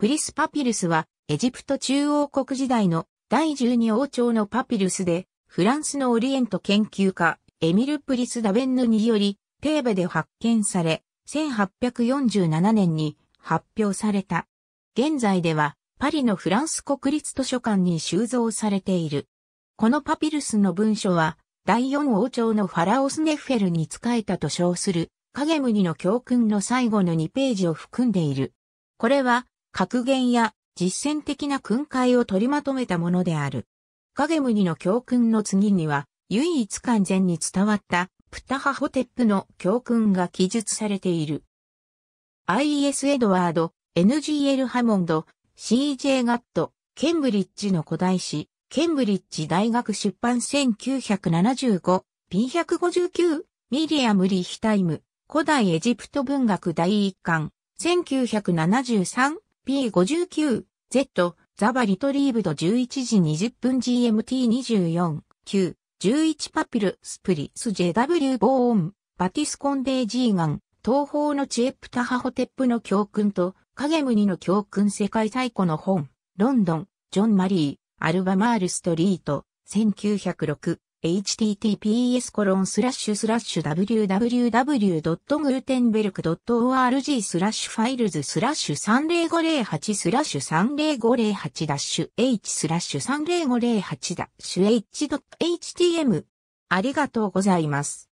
プリスパピルスは、エジプト中央国時代の第12王朝のパピルスで、フランスのオリエント研究家、エミル・プリス・ダベンヌにより、テーベで発見され、1847年に発表された。現在では、パリのフランス国立図書館に収蔵されている。このパピルスの文書は、第4王朝のファラオスネフェルに仕えたと称する、影ゲムニの教訓の最後の2ページを含んでいる。これは、格言や実践的な訓戒を取りまとめたものである。影無二の教訓の次には、唯一完全に伝わったプタハホテップの教訓が記述されている。IS エドワード、NGL ハモンド、CJ ガット、ケンブリッジの古代史、ケンブリッジ大学出版 1975P159 ミリアム・リヒタイム、古代エジプト文学第一巻、1973 P59、Z、ザバリトリーブド11時20分 GMT24、9、11パピル、スプリス JW ボーン、バティスコンデージーガン、東方のチエプタハホテップの教訓と、影ゲムニの教訓世界最古の本、ロンドン、ジョン・マリー、アルバマールストリート、1906、https コロンスラッシュスラッシュ www.gutenberg.org スラッシュファイルズスラッシュ30508スラッシュ30508ダッシュ h スラッシュ30508ダッシュ h.htm ありがとうございます。